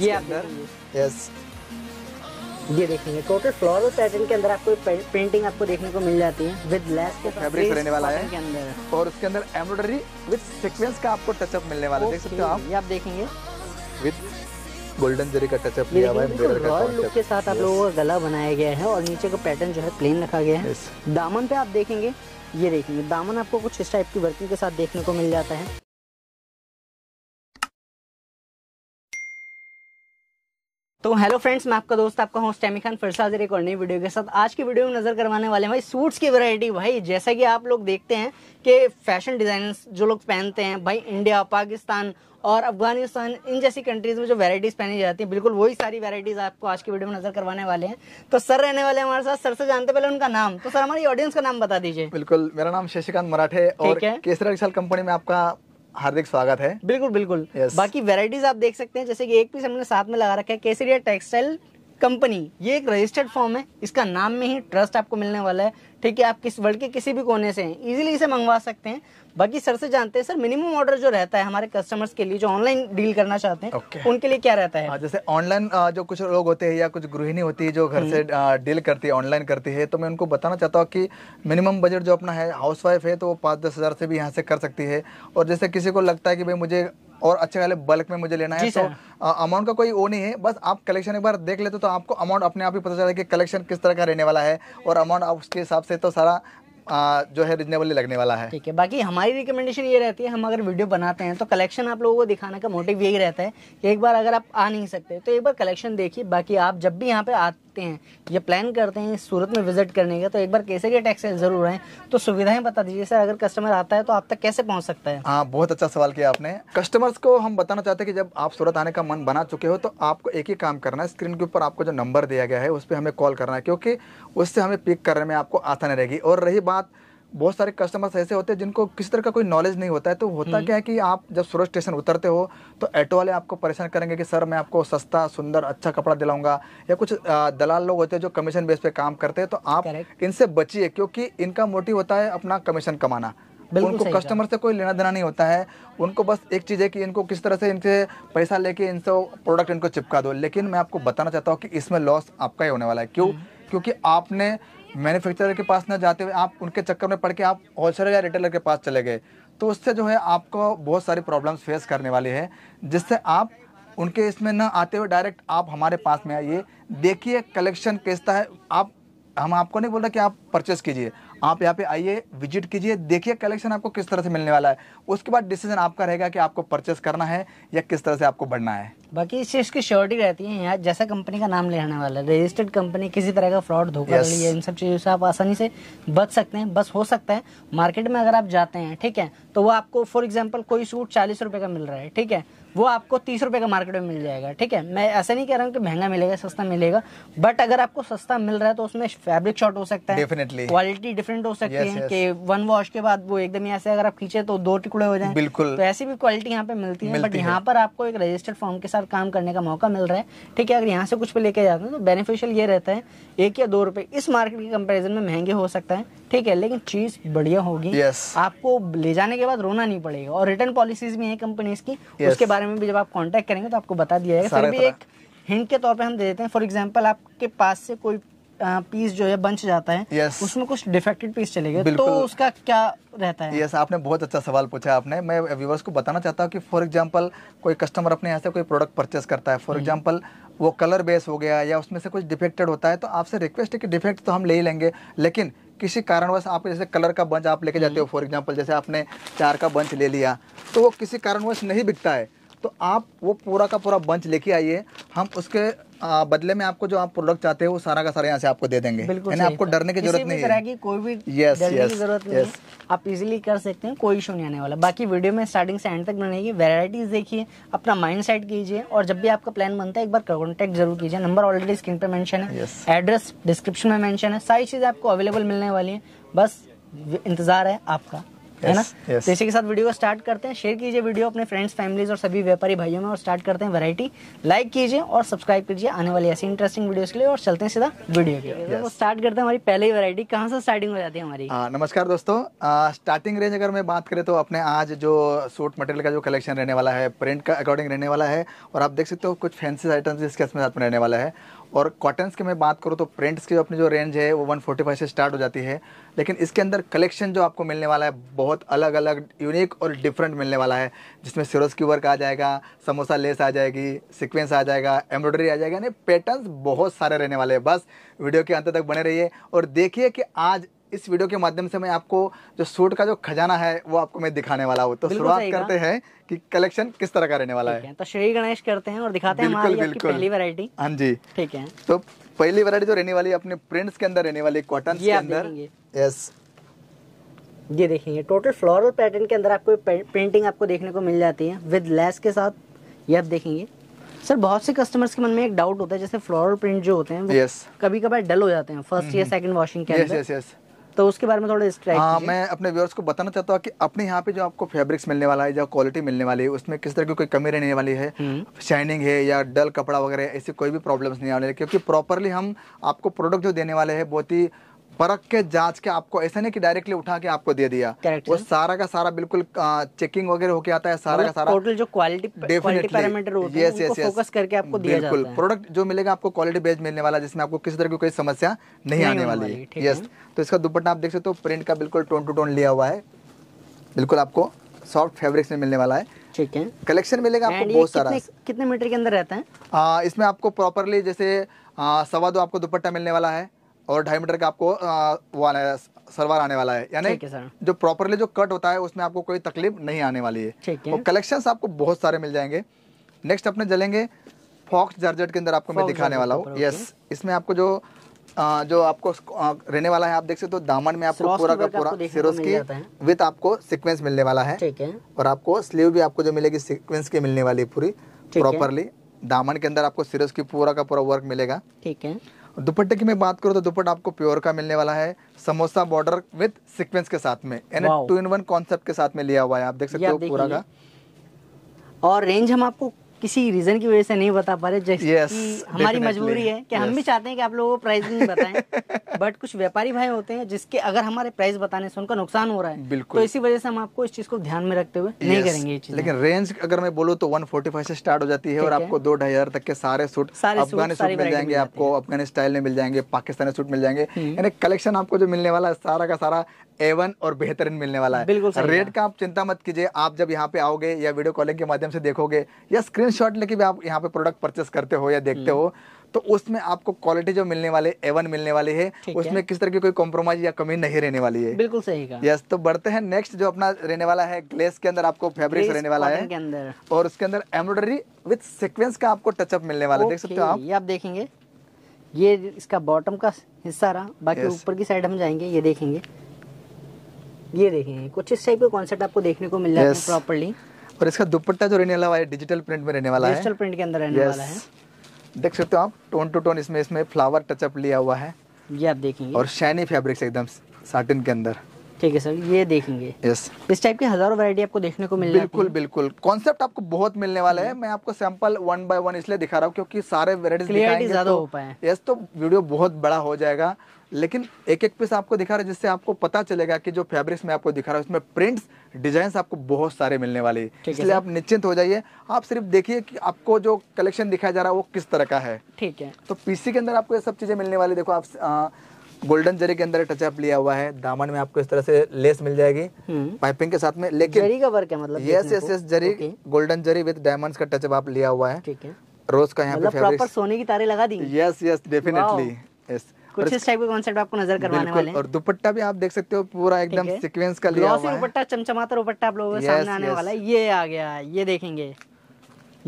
ये अंदर यस ये देखेंगे टोटल फ्लोरल पैटर्न के अंदर आपको पेंटिंग आपको देखने को मिल जाती है विद लेस के फैब्रिक रहने वाला है और उसके अंदर एम्ब्रॉयडरी विद सीक्वेंस का आपको टचअप मिलने वाला है देख सकते हो आप ये आप देखेंगे विद गोल्डन जरी का टचअप लिया हुआ है रॉयल लुक के साथ आप लोगों का गला बनाया गया है और नीचे का पैटर्न जो है प्लेन रखा गया है दामन पे आप देखेंगे ये देखेंगे दामन आपको कुछ इस टाइप की वर्किंग के साथ देखने को मिल जाता है तो हेलो फ्रेंड्स मैं आपका दोस्त आपका हूँ स्टेमी खान फिर से एक और नई वीडियो के साथ आज की वीडियो में नज़र करवाने वाले हैं भाई सूट्स की वैरायटी भाई जैसा कि आप लोग देखते हैं कि फैशन डिज़ाइनर्स जो लोग पहनते हैं भाई इंडिया पाकिस्तान और अफगानिस्तान इन जैसी कंट्रीज़ में जो वैरायटीज़ पहनी जाती है बिल्कुल वही सारी वैरायटीज़ आपको आज की वीडियो में नज़र करवाने वाले हैं तो सर रहने वाले हमारे साथ सर से जानते पहले उनका नाम तो सर हमारी ऑडियंस का नाम बता दीजिए बिल्कुल मेरा नाम शशिकांत मराठे और केसरा विशाल कंपनी में आपका हार्दिक स्वागत है बिल्कुल बिल्कुल yes. बाकी वेराइटीज आप देख सकते हैं जैसे कि एक पीस हमने साथ में लगा रखा है केसरिया टेक्सटाइल कंपनी ये एक रजिस्टर्ड फॉर्म है इसका नाम में ही ट्रस्ट आपको मिलने वाला है ठीक है आप किस वर्ल्ड के किसी भी कोने से हैं इजीली इसे मंगवा सकते हैं बाकी सर से जानते हैं सर मिनिमम ऑर्डर जो रहता है हमारे कस्टमर्स के लिए जो ऑनलाइन डील करना चाहते हैं okay. उनके लिए क्या रहता है हाँ, आ, जैसे ऑनलाइन जो कुछ लोग होते हैं या कुछ गृहिणी होती है जो घर से डील हम्म। करती है ऑनलाइन करती है तो मैं उनको बताना चाहता हूँ कि मिनिमम बजट जो अपना है हाउस वाइफ है तो वो पाँच दस से भी यहाँ से कर सकती है और जैसे किसी को लगता है कि भाई मुझे और अच्छे वाले बल्क में मुझे लेना है तो अमाउंट का कोई वो नहीं है बस आप कलेक्शन एक बार देख लेते तो आपको अमाउंट अपने आप ही पता चला कि कलेक्शन किस तरह का रहने वाला है और अमाउंट आप उसके हिसाब से तो सारा आ, जो है रिजनेबली लगने वाला है ठीक है बाकी हमारी रिकमेंडेशन ये रहती है हम अगर वीडियो बनाते हैं तो कलेक्शन आप लोगों को दिखाने का मोटिव यही रहता है कि एक बार अगर आप आ नहीं सकते तो एक बार कलेक्शन देखिए बाकी आप जब भी यहाँ पे सकते हैं या प्लान करते हैं सूरत में विजिट करने का तो एक बार कैसे के टैक्सेल जरूर आए तो सुविधाएं बता दीजिए सर अगर कस्टमर आता है तो आप तक कैसे पहुंच सकता है हाँ बहुत अच्छा सवाल किया आपने कस्टमर्स को हम बताना चाहते हैं कि जब आप सूरत आने का मन बना चुके हो तो आपको एक ही काम करना है स्क्रीन के ऊपर आपको जो नंबर दिया गया है उस पर हमें कॉल करना है क्योंकि उससे हमें पिक करने में आपको आसानी रहेगी और रही बात बहुत सारे कस्टमर्स ऐसे होते हैं जिनको किसी तरह का कोई नॉलेज नहीं होता है तो होता हम्म। क्या है कि आप जब सूरज स्टेशन उतरते हो तो ऑटो वाले आपको परेशान करेंगे कि सर मैं आपको सस्ता सुंदर अच्छा कपड़ा दिलाऊंगा या कुछ दलाल लोग होते हैं जो कमीशन बेस पे काम करते हैं तो आप इनसे बचिए क्योंकि इनका मोटिव होता है अपना कमीशन कमाना उनको कस्टमर से कोई लेना देना नहीं होता है उनको बस एक चीज़ है कि इनको किस तरह से इनसे पैसा लेके इनसे प्रोडक्ट इनको चिपका दो लेकिन मैं आपको बताना चाहता हूँ कि इसमें लॉस आपका ही होने वाला है क्यों हम्म। क्योंकि आपने मैन्युफैक्चरर के पास ना जाते हुए आप उनके चक्कर में पड़ के आप होलसेलर या रिटेलर के पास चले गए तो उससे जो है आपको बहुत सारी प्रॉब्लम्स फेस करने वाली है जिससे आप उनके इसमें ना आते हुए डायरेक्ट आप हमारे पास में आइए देखिए कलेक्शन कैसा है आप हम आपको नहीं बोल रहे कि आप परचेस कीजिए आप यहाँ पे आइए विजिट कीजिए देखिए कलेक्शन आपको किस तरह से मिलने वाला है उसके बाद डिसीजन आपका रहेगा कि आपको परचेस करना है या किस तरह से आपको बढ़ना है बाकी इस चीज़ की श्योरिटी रहती है यहाँ जैसा कंपनी का नाम लेने वाला है रजिस्टर्ड कंपनी किसी तरह का फ्रॉड धोखा yes. इन सब चीज़ों से आप आसानी से बच सकते हैं बस हो सकता है मार्केट में अगर आप जाते हैं ठीक है तो वो आपको फॉर एग्जाम्पल कोई सूट चालीस रुपए का मिल रहा है ठीक है वो आपको तीस रुपये का मार्केट में मिल जाएगा ठीक है मैं ऐसा नहीं कह रहा हूँ कि महंगा मिलेगा सस्ता मिलेगा बट अगर आपको सस्ता मिल रहा है तो उसमें फैब्रिक शॉर्ट हो सकता है डेफिनेटली क्वालिटी डिफरेंट हो सकती yes, है yes. कि वन वॉश के बाद वो एकदम ऐसे अगर आप खींचे तो दो टुकड़े हो जाए बिल्कुल तो ऐसी भी क्वालिटी यहाँ पे मिलती है बट यहाँ पर आपको एक रजिस्टर्ड फॉर्म के साथ काम करने का मौका मिल रहा है ठीक है अगर यहाँ से कुछ भी लेके जाते हैं तो बेनिफिशियल ये रहता है एक या दो रुपए इस मार्केट के कंपेरिजन में महंगे हो सकता है ठीक है लेकिन चीज बढ़िया होगी आपको ले जाने के बाद रोना नहीं पड़ेगा और रिटर्न पॉलिसीज भी है कंपनीज की उसके बारे में में भी जब आप कॉन्टेक्ट करेंगे तो आपको बता दिया जाएगा फिर भी एक हिंट के तौर पर हम दे देते हैं फॉर एग्जाम्पल आपके पास से कोई पीस जो है बंच जाता है yes. उसमें कुछ डिफेक्टेड पीस चले गए तो उसका क्या रहता है यस yes, आपने बहुत अच्छा सवाल पूछा आपने मैं व्यूवर्स को बताना चाहता हूँ कि फॉर एग्जांपल कोई कस्टमर अपने यहाँ से कोई प्रोडक्ट परचेस करता है फॉर एग्जांपल हम्म। वो कलर बेस हो गया या उसमें से कुछ डिफेक्टेड होता है तो आपसे रिक्वेस्ट है कि डिफेक्ट तो हम ले ही लेंगे लेकिन किसी कारणवश आप जैसे कलर का बंच आप लेके जाते हो फॉर एग्जाम्पल हम्म। जैसे आपने चार का बंच ले लिया तो वो किसी कारणवश नहीं बिकता है तो आप वो पूरा का पूरा बंच लेके आइए हम उसके आ, बदले में आपको जो आप प्रोडक्ट चाहते हो वो सारा का सारा यहाँ से आपको दे देंगे यानी आपको डरने की जरूरत नहीं है कोई भी yes, डरने yes, की जरूरत yes. नहीं है आप इजीली कर सकते हैं कोई इशू नहीं आने वाला बाकी वीडियो में स्टार्टिंग से एंड तक बनेगी वेराइटीज देखिए अपना माइंड सेट कीजिए और जब भी आपका प्लान बनता है एक बार कॉन्टेक्ट जरूर कीजिए नंबर ऑलरेडी स्क्रीन पे मैंशन है एड्रेस डिस्क्रिप्शन में मैंशन है सारी चीजें आपको अवेलेबल मिलने वाली है बस इंतजार है आपका है ना yes. तो इसी के साथ वीडियो को स्टार्ट करते हैं शेयर कीजिए वीडियो अपने फ्रेंड्स फैमिलीज और सभी व्यापारी भाइयों में और स्टार्ट करते हैं वैरायटी लाइक कीजिए और सब्सक्राइब कीजिए आने वाली ऐसी इंटरेस्टिंग वीडियोस के लिए और चलते हैं सीधा वीडियो के लिए तो स्टार्ट करते हैं हमारी पहली वैरायटी कहाँ से स्टार्टिंग हो जाती है हमारी आ, हाँ, नमस्कार दोस्तों स्टार्टिंग रेंज अगर मैं बात करें तो अपने आज जो सूट मटेरियल का जो कलेक्शन रहने वाला है प्रिंट का अकॉर्डिंग रहने वाला है और आप देख सकते हो कुछ फैंसी आइटम्स इसके साथ रहने वाला है और कॉटन्स की मैं बात करूँ तो प्रिंट्स की अपनी जो रेंज है वो वन से स्टार्ट हो जाती है लेकिन इसके अंदर कलेक्शन जो आपको मिलने वाला है बहुत अलग अलग यूनिक और डिफरेंट मिलने वाला है जिसमें सिरोज की वर्क आ जाएगा समोसा लेस आ जाएगी सिक्वेंस आ जाएगा एम्ब्रॉयडरी आ जाएगा यानी पैटर्न्स बहुत सारे रहने वाले हैं बस वीडियो के अंत तक बने रहिए और देखिए कि आज इस वीडियो के माध्यम से मैं आपको जो सूट का जो खजाना है वो आपको मैं दिखाने वाला हूँ तो शुरुआत करते हैं कि कलेक्शन किस तरह का रहने वाला है तो श्री गणेश करते हैं और दिखाते हैं बिल्कुल बिल्कुल वेरायटी हाँ जी ठीक है तो पहली वेरायटी जो रहने वाली है अपने प्रिंट्स के अंदर रहने वाली कॉटन के अंदर यस ये देखेंगे टोटल फ्लोरल पैटर्न के अंदर आपको प्रिंटिंग आपको देखने को मिल जाती है विद लेस के साथ ये आप देखेंगे सर बहुत से कस्टमर्स के मन में एक डाउट होता है जैसे फ्लोरल प्रिंट जो होते हैं yes. कभी कभार डल हो जाते हैं फर्स्ट या सेकंड हम्म। वॉशिंग के अंदर yes, yes, yes. तो उसके बारे में थोड़ा डिस्क्राइब हाँ मैं अपने व्यूअर्स को बताना चाहता हूँ कि अपने यहाँ पे जो आपको फैब्रिक्स मिलने वाला है जो क्वालिटी मिलने वाली है उसमें किस तरह की कोई कमी रहने वाली है शाइनिंग हम्म। है या डल कपड़ा वगैरह ऐसी कोई भी प्रॉब्लम्स नहीं आने वाली क्योंकि प्रॉपरली हम आपको प्रोडक्ट जो देने वाले हैं बहुत ही परख के जांच के आपको ऐसा नहीं कि डायरेक्टली उठा के आपको दे दिया वो सारा का सारा बिल्कुल चेकिंग वगैरह होके आता है सारा मतलब का सारा टोटल जो क्वालिटी पैरामीटर होते फोकस करके आपको दिया बिल्कुल प्रोडक्ट जो मिलेगा आपको क्वालिटी बेस्ड मिलने वाला जिसमें आपको किसी तरह की कोई समस्या नहीं आने वाली है यस तो इसका दुपट्टा आप देख सकते हो प्रिंट का बिल्कुल टोन टू टोन लिया हुआ है बिल्कुल आपको सॉफ्ट फैब्रिक्स में मिलने वाला है ठीक है कलेक्शन मिलेगा आपको बहुत सारा कितने मीटर के अंदर रहता है इसमें आपको प्रॉपरली जैसे सवा दो आपको दुपट्टा मिलने वाला है और ढाई मीटर का आपको वो आना है आने वाला है यानी जो प्रॉपरली जो कट होता है उसमें आपको कोई तकलीफ नहीं आने वाली है और कलेक्शन आपको बहुत सारे मिल जाएंगे नेक्स्ट अपने जलेंगे फॉक्स जर्जेट के अंदर आपको मैं दिखाने वाला हूँ यस इसमें आपको जो आ, जो आपको रहने वाला है आप देख सकते हो तो दामन में आपको पूरा का पूरा सिरोस की विथ आपको सीक्वेंस मिलने वाला है ठीक है और आपको स्लीव भी आपको जो मिलेगी सीक्वेंस की मिलने वाली है पूरी प्रॉपरली दामन के अंदर आपको सिरोस की पूरा का पूरा वर्क मिलेगा ठीक है दुपट्टे की मैं बात करूँ तो दुपट्टा आपको प्योर का मिलने वाला है समोसा बॉर्डर विद सीक्वेंस के साथ में यानी टू इन वन कॉन्सेप्ट के साथ में लिया हुआ है आप देख सकते हो पूरा का और रेंज हम आपको किसी रीजन की वजह से नहीं बता पा रहे जैसे yes, हमारी मजबूरी है कि yes. हम भी चाहते हैं कि आप लोगों को प्राइस नहीं बताएं बट कुछ व्यापारी भाई होते हैं जिसके अगर हमारे प्राइस बताने से उनका नुकसान हो रहा है तो इसी वजह से हम आपको इस चीज को ध्यान में रखते हुए yes, नहीं करेंगे ये लेकिन रेंज अगर मैं बोलूँ तो वन से स्टार्ट हो जाती है और आपको दो ढाई तक के सारे सूट अफगानी सूट मिल जाएंगे आपको अफगानी स्टाइल में मिल जाएंगे पाकिस्तानी सूट मिल जाएंगे हम्म। यानी कलेक्शन आपको जो मिलने वाला है सारा का सारा एवन और बेहतरीन मिलने वाला है बिल्कुल रेट का आप चिंता मत कीजिए आप जब यहाँ पे आओगे या वीडियो कॉलिंग के माध्यम से देखोगे या स्क्रीन शॉट लेके भी आप यहाँ पे प्रोडक्ट परचेस करते हो या देखते हम्म। हो तो उसमें आपको क्वालिटी जो मिलने वाले एवन मिलने वाली है उसमें है। किस तरह की कोई कॉम्प्रोमाइज या कमी नहीं रहने वाली है बिल्कुल सही का यस तो बढ़ते हैं नेक्स्ट जो अपना रहने वाला है ग्लेस के अंदर आपको फैब्रिक रहने वाला है और उसके अंदर एम्ब्रॉयडरी विद सिक्वेंस का आपको टचअप मिलने वाला है देख सकते हो आप ये आप देखेंगे ये इसका बॉटम का हिस्सा रहा बाकी ऊपर की साइड हम जाएंगे ये देखेंगे ये देखें कुछ इस टाइप का कॉन्सेप्ट आपको देखने को मिल जाता yes. है प्रॉपरली और इसका दुपट्टा जो रहने वाला है डिजिटल प्रिंट में रहने वाला है डिजिटल प्रिंट के अंदर रहने वाला है देख सकते हो आप टोन टू टोन इसमें इसमें फ्लावर टचअप लिया हुआ है ये आप देखेंगे और शाइनी फैब्रिक्स एकदम साटिन के अंदर ठीक है सर ये देखेंगे यस yes. इस टाइप की हजारों वैरायटी आपको देखने को मिल बिल्कुल बिल्कुल कॉन्सेप्ट आपको बहुत मिलने वाला है मैं आपको सैंपल वन बाय वन इसलिए दिखा रहा हूँ क्योंकि सारे वेरायटी तो ज्यादा हो पाए यस तो वीडियो बहुत बड़ा हो जाएगा लेकिन एक एक पीस आपको दिखा रहा है जिससे आपको पता चलेगा कि जो फैब्रिक्स मैं आपको दिखा रहा हूँ इसमें प्रिंट्स डिजाइन आपको बहुत सारे मिलने वाले हैं इसलिए आप निश्चिंत हो जाइए आप सिर्फ देखिए कि आपको जो कलेक्शन दिखाया जा रहा है वो किस तरह का है ठीक है तो पीसी के अंदर आपको ये सब चीजें मिलने वाली देखो आप आ, गोल्डन जरी के अंदर टचअप लिया हुआ है दामन में आपको इस तरह से लेस मिल जाएगी पाइपिंग हम्म। के साथ में लेकिन जरी का वर्क है मतलब yes yes yes zari golden zari with diamonds का टचअप आप लिया हुआ है ठीक है रोज का यहाँ पे प्रॉपर मतलब सोने की तारे लगा दी यस यस डेफिनेटली यस कुछ इस टाइप का कॉन्सेप्ट आपको नजर करवाने वाले हैं और दुपट्टा भी आप देख सकते हो पूरा एकदम सीक्वेंस का लिया हुआ है दुपट्टा चमचमाता दुपट्टा आप लोगों के सामने आने वाला है ये आ गया ये देखेंगे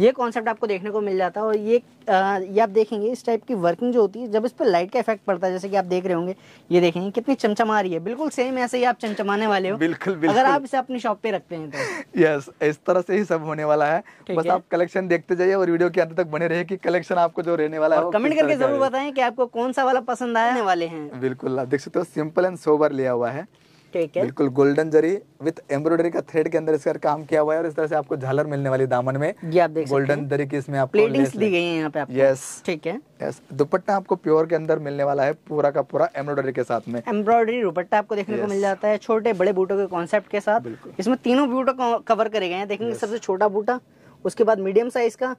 ये कॉन्सेप्ट आपको देखने को मिल जाता है और ये आ, ये आप देखेंगे इस टाइप की वर्किंग जो होती है जब इस पर लाइट का इफेक्ट पड़ता है जैसे कि आप देख रहे होंगे ये देखेंगे कितनी चमचमा रही है बिल्कुल सेम ऐसे ही आप चमचमाने वाले हो बिल्कुल, बिल्कुल अगर आप इसे अपनी शॉप पे रखते हैं तो यस इस तरह से ही सब होने वाला है बस है? आप कलेक्शन देखते जाइए और वीडियो के अंत तक बने रहे की कलेक्शन आपको जो रहने वाला है कमेंट करके जरूर बताए की आपको कौन सा वाला पसंद आने वाले हैं बिल्कुल आप देख सकते हो सिंपल एंड सोबर लिया हुआ है ठीक है बिल्कुल गोल्डन जरी विद एम्ब्रॉयडरी का थ्रेड के अंदर इसका काम किया हुआ है और इस तरह से आपको झालर मिलने वाली दामन में ये आप देख गोल्डन जरी की इसमें आपको प्लेटिंग्स दी गई है यहाँ पे यस ठीक है यस दुपट्टा आपको प्योर के अंदर मिलने वाला है पूरा का पूरा एम्ब्रॉयडरी के साथ में एम्ब्रॉयडरी दुपट्टा आपको देखने को मिल जाता है छोटे बड़े बूटो के कॉन्सेप्ट के साथ इसमें तीनों बूटो कवर करे गए हैं देखेंगे सबसे छोटा बूटा उसके बाद मीडियम साइज का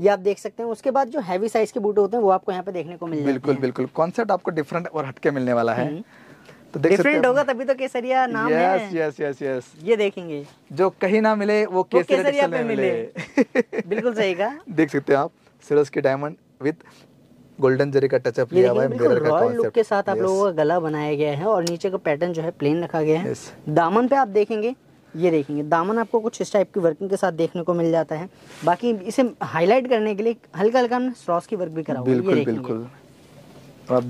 ये आप देख सकते हैं उसके बाद जो हैवी साइज के बूटे होते हैं वो आपको यहाँ पे देखने को मिल बिल्कुल बिल्कुल कॉन्सेप्ट आपको डिफरेंट और हटके मिलने वाला है हम्म। तो देख डिफरेंट होगा तभी तो केसरिया नाम yes, है यस यस यस यस ये देखेंगे जो कहीं ना मिले वो केसरिया, केसरिया पे मिले, बिल्कुल सही कहा देख सकते हैं आप सिरस के डायमंड विद गोल्डन जरी का टचअप लिया हुआ है मिरर का रॉयल लुक के साथ आप लोगों का गला बनाया गया है और नीचे का पैटर्न जो है प्लेन रखा गया है दामन पे आप देखेंगे ये देखेंगे दामन आपको कुछ इस टाइप की वर्किंग के साथ देखने को मिल जाता है बाकी इसे हाईलाइट करने के लिए हल्का हल्का स्ट्रॉस की वर्क भी करा बिल्कुल बिल्कुल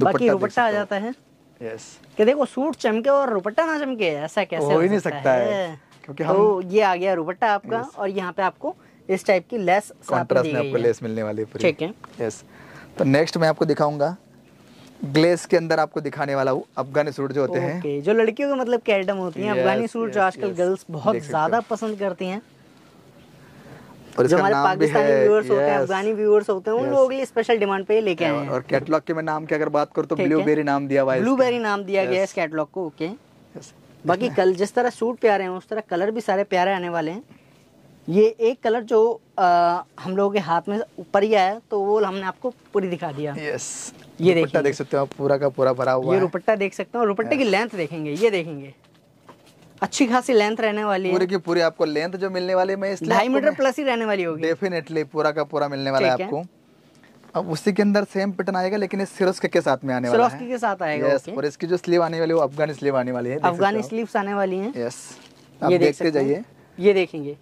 बाकी दुपट्टा आ जाता है yes. कि देखो सूट चमके और रुपट्टा ना चमके ऐसा कैसे हो ही नहीं सकता है, है। क्योंकि हम तो ये आ गया रुपट्टा आपका yes. और यहाँ पे आपको इस टाइप की लेस कॉन्ट्रास्ट में आपको लेस मिलने वाली है ठीक है यस तो नेक्स्ट मैं आपको दिखाऊंगा ग्लेस के अंदर आपको दिखाने वाला हूँ अफगानी सूट जो होते हैं जो लड़कियों के मतलब कैडम होती है अफगानी सूट जो आजकल गर्ल्स बहुत ज्यादा पसंद करती हैं और अफगानी व्यूअर्स होते हैं उन लोगों के लिए स्पेशल डिमांड पे लेके आए हैं और कैटलॉग के मैं नाम की अगर बात करूँ तो ब्लूबेरी नाम दिया हुआ है ब्लूबेरी नाम दिया गया है इस कैटलॉग को ओके बाकी कल जिस तरह सूट प्यारे हैं उस तरह कलर भी सारे प्यारे आने वाले हैं ये एक कलर जो आ, हम लोगों के हाथ में ऊपर ही आया तो वो हमने आपको पूरी दिखा दिया यस ये देख सकते हो आप पूरा का पूरा भरा हुआ ये रुपट्टा देख सकते हो रुपट्टे की लेंथ देखेंगे ये देखेंगे अच्छी खासी लेंथ रहने वाली है पूरी की पूरी आपको लेंथ जो मिलने वाली है ढाई मीटर प्लस ही रहने वाली होगी डेफिनेटली पूरा का पूरा मिलने वाला है आपको अब उसी के अंदर सेम पैटर्न आएगा लेकिन सिरोस्क के साथ में आने वाला है के साथ आएगा यस और इसकी जो स्लीव आने वाली है वो अफगानी स्लीव आने वाली है अफगानी स्लीव्स आने वाली हैं यस आप देखते जाइए ये देखेंगे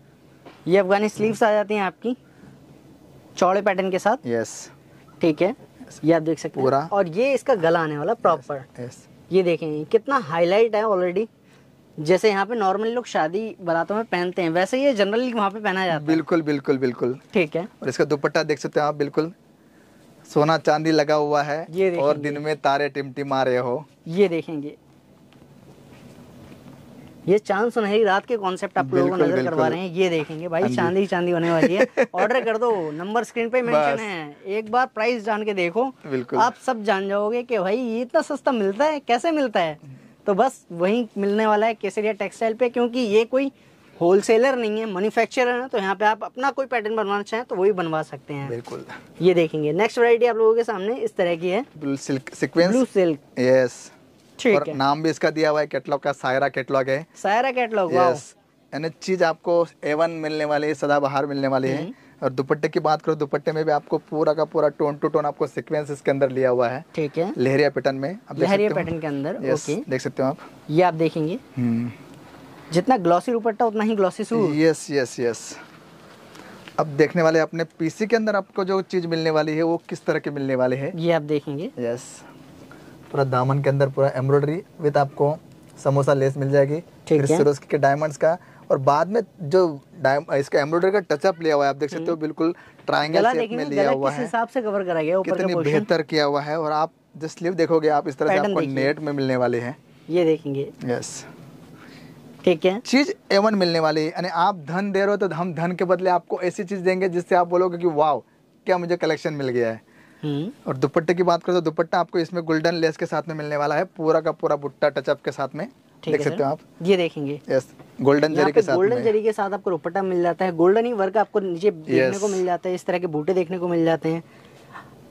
ये अफगानी स्लीव्स आ जाती हैं आपकी चौड़े पैटर्न के साथ यस ठीक है ये आप देख सकते हैं और ये इसका गला आने वाला प्रॉपर यस ये देखेंगे कितना हाईलाइट है ऑलरेडी जैसे यहाँ पे नॉर्मली लोग शादी बरातों में पहनते हैं वैसे ये जनरली वहाँ पे पहना जाता है बिल्कुल बिल्कुल बिल्कुल ठीक है और इसका दुपट्टा देख सकते हैं आप बिल्कुल सोना चांदी लगा हुआ है ये और दिन में तारे आ रहे हो ये देखेंगे ये चांद सुनहरी रात के कॉन्सेप्ट आप लोगों को नजर करवा रहे हैं ये देखेंगे भाई हाँ चांदी चांदी होने वाली है ऑर्डर कर दो नंबर स्क्रीन पे मेंशन है एक बार प्राइस जान के देखो आप सब जान जाओगे कि भाई ये इतना सस्ता मिलता है कैसे मिलता है तो बस वहीं मिलने वाला है केसरिया टेक्सटाइल पे क्योंकि ये कोई होलसेलर नहीं है मैन्युफैक्चरर है तो यहाँ पे आप अपना कोई पैटर्न बनवाना चाहें तो वही बनवा सकते हैं बिल्कुल ये देखेंगे नेक्स्ट वैरायटी आप लोगों के सामने इस तरह की है नाम भी इसका दिया हुआ है कैटलॉग का सायरा कैटलॉग है सायरा कैटलॉग यस यानी चीज आपको एवन मिलने वाली है सदाबहार मिलने वाली है हम्म। और दुपट्टे की बात करो दुपट्टे में भी आपको पूरा का पूरा टोन टू टोन आपको सिक्वेंस इसके अंदर लिया हुआ है ठीक है लहरिया पैटर्न में लहरिया पैटर्न के अंदर ओके देख सकते हो आप ये आप देखेंगे हम्म। जितना ग्लॉसी दुपट्टा उतना ही ग्लॉसी यस यस यस अब देखने वाले अपने पीसी के अंदर आपको जो चीज मिलने वाली है वो किस तरह के मिलने वाले है ये आप देखेंगे यस पूरा दामन के अंदर पूरा एम्ब्रॉयडरी विद आपको समोसा लेस मिल जाएगी ठीक फिर के डायमंड्स का और बाद में जो इसका एम्ब्रॉयडरी का टचअप लिया हुआ है आप देख सकते हो हम्म। बिल्कुल ट्राइंगल में लिया हुआ है हिसाब से कवर करा गया कितनी बेहतर किया हुआ है और आप जो स्लीव देखोगे आप इस तरह से आपको नेट में मिलने वाले हैं ये देखेंगे यस ठीक है चीज एवन मिलने वाली है यानी आप धन दे रहे हो तो हम धन के बदले आपको ऐसी चीज देंगे जिससे आप बोलोगे कि वाव क्या मुझे कलेक्शन मिल गया है हम्म। और दुपट्टे की बात करें तो दुपट्टा आपको इसमें गोल्डन लेस के साथ में मिलने वाला है पूरा का पूरा बुट्टा टचअप के साथ में देख सकते हो आप ये देखेंगे यस गोल्डन जरी के साथ गोल्डन जरी के साथ आपको रोपटा मिल जाता है गोल्डन ही वर्क आपको नीचे देखने को मिल जाता है इस तरह के बूटे देखने को मिल जाते हैं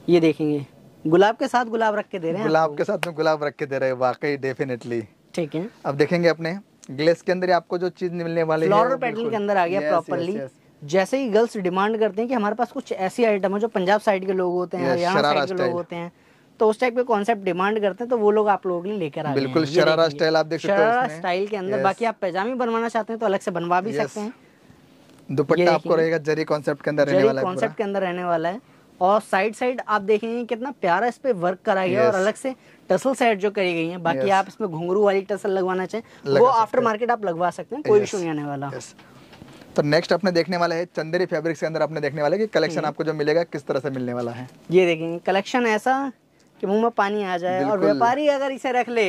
ये देखेंगे गुलाब के साथ गुलाब रख के दे रहे हैं गुलाब के साथ में गुलाब रख के दे रहे हैं वाकई डेफिनेटली ठीक है अब देखेंगे अपने ग्लेस के अंदर आपको जो चीज मिलने वाली फ्लोरल पैटर्न के अंदर आ गया प्रॉपरली जैसे ही गर्ल्स डिमांड करते हैं कि हमारे पास कुछ ऐसी आइटम है जो पंजाब साइड के लोग होते हैं हरियाणा साइड के लोग होते हैं तो उस टाइप के कॉन्सेप्ट डिमांड करते हैं तो वो लोग आप लोगों के लिए लेकर आ बिल्कुल शरारा स्टाइल आप देख सकते हैं शरारा स्टाइल के अंदर बाकी आप पैजामी बनवाना चाहते हैं तो अलग से बनवा भी सकते हैं दुपट्टा आपको रहेगा जरी कॉन्सेप्ट के अंदर रहने वाला है कॉन्सेप्ट के अंदर रहने वाला है और साइड साइड आप देखेंगे कितना प्यारा इस पे वर्क करा गया yes. और अलग से टसल साइड जो करी गई है बाकी yes. आप इसमें घुंघरू वाली टसल लगवाना चाहें वो आफ्टर मार्केट आप लगवा सकते हैं कोई इशू yes. नहीं आने वाला तो नेक्स्ट अपने देखने वाला है चंदेरी फैब्रिक्स के अंदर अपने देखने वाला है कि कलेक्शन आपको जो मिलेगा किस तरह से मिलने वाला है ये देखेंगे कलेक्शन ऐसा कि मुंह में पानी आ जाए और व्यापारी अगर इसे रख ले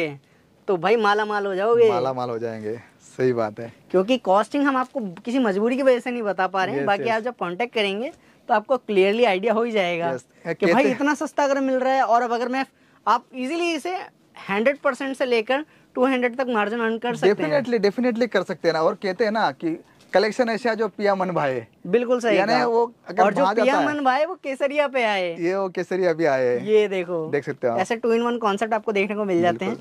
तो भाई माला माल हो जाओगे माला माल हो जाएंगे सही बात है क्योंकि कॉस्टिंग हम आपको किसी मजबूरी की वजह से नहीं बता पा रहे हैं बाकी आप जब कॉन्टेक्ट करेंगे तो आपको क्लियरली आइडिया हो ही जाएगा कि भाई इतना सस्ता अगर मिल रहा है और अब अगर मैं आप इजीली इसे हंड्रेड परसेंट से लेकर टू हंड्रेड तक मार्जिन अर्न कर सकते हैं डेफिनेटली डेफिनेटली कर सकते हैं ना और कहते हैं ना कि कलेक्शन ऐसा जो पिया मन भाई बिल्कुल सही यानी वो अगर और जो पिया मन भाई वो केसरिया पे आए ये वो केसरिया भी आए ये देखो देख सकते हो ऐसे टू इन वन कॉन्सेप्ट आपको देखने को मिल जाते हैं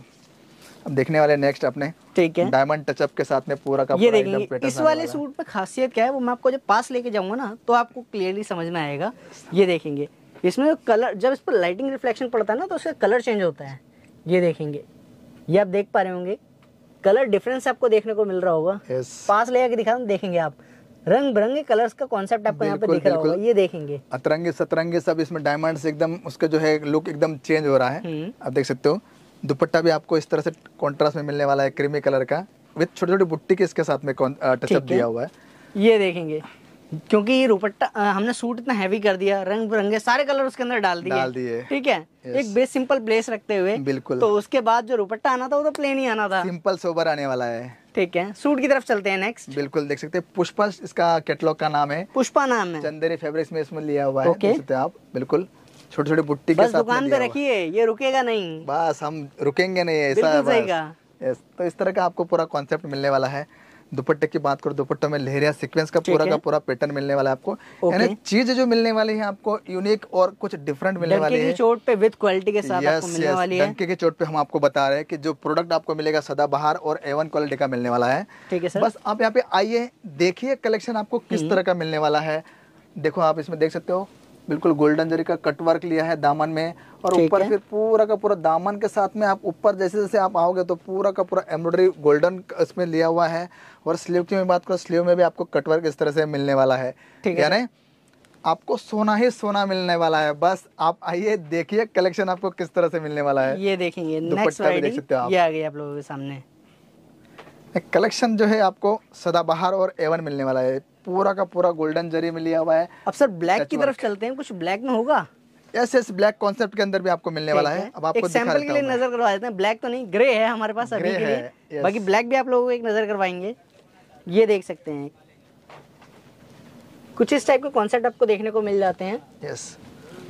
अब देखने वाले नेक्स्ट अपने ठीक है डायमंड टचअप के साथ में पूरा का ये देखेंगे इस वाले सूट पे खासियत क्या है वो मैं आपको जब पास लेके जाऊंगा ना तो आपको क्लियरली समझ में आएगा ये देखेंगे इसमें कलर जब इस पर लाइटिंग रिफ्लेक्शन पड़ता है ना तो उसका कलर चेंज होता है ये देखेंगे ये आप देख पा रहे होंगे कलर डिफरेंस आपको देखने को मिल रहा होगा yes. पास ले आके दिखा देखेंगे आप रंग बिरंगे कलर्स का कॉन्सेप्ट आपको यहाँ पे दिख रहा होगा ये देखेंगे अतरंगे सतरंगे सब इसमें डायमंड्स एकदम उसका जो है लुक एकदम चेंज हो रहा है हम्म। आप देख सकते हो दुपट्टा भी आपको इस तरह से कॉन्ट्रास्ट में मिलने वाला है क्रीमी कलर का विथ छोटी छोटी बुट्टी के इसके साथ में टचअप दिया हुआ है ये देखेंगे क्योंकि ये रुपट्टा हमने सूट इतना हैवी कर दिया रंग बिरंगे सारे कलर उसके अंदर डाल दिए डाल दिए ठीक है एक बेस सिंपल प्लेस रखते हुए बिल्कुल तो उसके बाद जो रुपट्टा आना था वो तो प्लेन ही आना था सिंपल सोबर आने वाला है ठीक है सूट की तरफ चलते हैं नेक्स्ट बिल्कुल देख सकते हैं पुष्पा इसका कैटलॉग का नाम है पुष्पा नाम है चंदेरी फेब्रिक्स में इसमें लिया हुआ है सकते आप बिल्कुल छोटे छोटे बुट्टी बस दुकान पे रखिए ये रुकेगा नहीं बस हम रुकेंगे नहीं ऐसा तो इस तरह का आपको पूरा कॉन्सेप्ट मिलने वाला है दुपट्टे की बात करो दुपट्टों में लहरिया सीक्वेंस का पूरा का पूरा पैटर्न मिलने वाला है आपको यानी चीज जो मिलने वाली है आपको यूनिक और कुछ डिफरेंट मिलने वाली है चोट पे विद क्वालिटी के साथ आपको मिलने वाली है के चोट पे हम आपको बता रहे हैं कि जो प्रोडक्ट आपको मिलेगा सदाबहार और एवन क्वालिटी का मिलने वाला है ठीक है सर बस आप यहाँ पे आइए देखिए कलेक्शन आपको किस हम्म। तरह का मिलने वाला है देखो आप इसमें देख सकते हो बिल्कुल गोल्डन जरी का कट वर्क लिया है दामन में और ऊपर फिर पूरा का पूरा दामन के साथ में आप ऊपर जैसे जैसे आप आओगे तो पूरा का पूरा एम्ब्रॉयडरी गोल्डन इसमें लिया हुआ है और स्लीव की मैं बात करूँ स्लीव में भी आपको कट वर्क इस तरह से मिलने वाला है यानी आपको सोना ही सोना मिलने वाला है बस आप आइए देखिए कलेक्शन आपको किस तरह से मिलने वाला है ये देखेंगे नेक्स्ट देख सकते हो आप ये आ आप लोगों के सामने कलेक्शन जो है आपको सदाबहार और एवन मिलने वाला है पूरा का पूरा गोल्डन जरी में लिया हुआ है अब सर ब्लैक की तरफ चलते हैं कुछ ब्लैक में होगा यस यस ब्लैक कॉन्सेप्ट के अंदर भी आपको मिलने वाला है अब आपको सैंपल के लिए नजर करवा देते हैं ब्लैक तो नहीं ग्रे है हमारे पास अभी के लिए बाकी ब्लैक भी आप लोगों को एक नजर करवाएंगे ये देख सकते हैं कुछ इस टाइप के कॉन्सेप्ट आपको देखने को मिल जाते हैं यस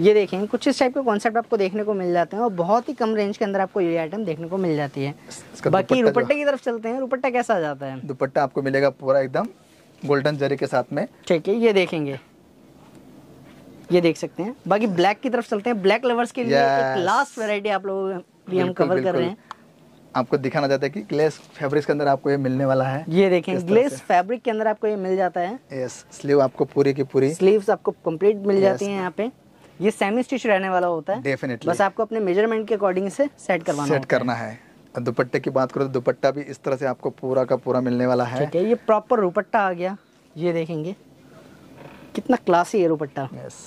ये देखें कुछ इस टाइप के कॉन्सेप्ट आपको देखने को मिल जाते हैं और बहुत ही कम रेंज के अंदर आपको ये आइटम देखने को मिल जाती है बाकी दुपट्टे की तरफ चलते हैं दुपट्टा कैसा आ जाता है दुपट्टा आपको मिलेगा पूरा एकदम गोल्डन जरी के साथ में ठीक है ये देखेंगे ये देख सकते हैं बाकी ब्लैक की तरफ चलते हैं ब्लैक लवर्स के लिए एक लास्ट वेराइटी आप लोग भी हम कवर कर रहे हैं आपको दिखाना चाहता है कि ग्लेस फैब्रिक के अंदर आपको ये मिलने वाला है ये देखें ग्लेस फैब्रिक के अंदर आपको ये मिल जाता है यस स्लीव आपको पूरी की पूरी स्लीव्स आपको कंप्लीट मिल जाती हैं यहाँ पे ये सेमी स्टिच रहने वाला होता है डेफिनेटली बस आपको अपने मेजरमेंट के अकॉर्डिंग से सेट करवाना सेट करना है दुपट्टे की बात करो तो दुपट्टा भी इस तरह से आपको पूरा का पूरा मिलने वाला है ठीक है ये प्रॉपर दुपट्टा आ गया ये देखेंगे कितना क्लासी है दुपट्टा यस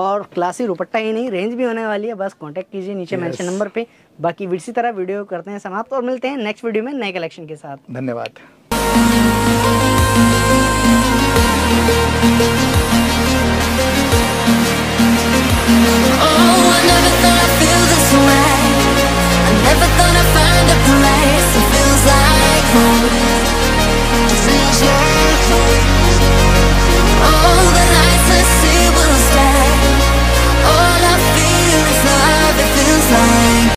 और क्लासी दुपट्टा ही नहीं रेंज भी होने वाली है बस कांटेक्ट कीजिए नीचे मेंशन नंबर पे बाकी इसी तरह वीडियो करते हैं समाप्त और मिलते हैं नेक्स्ट वीडियो में नए कलेक्शन के साथ धन्यवाद oh, Oh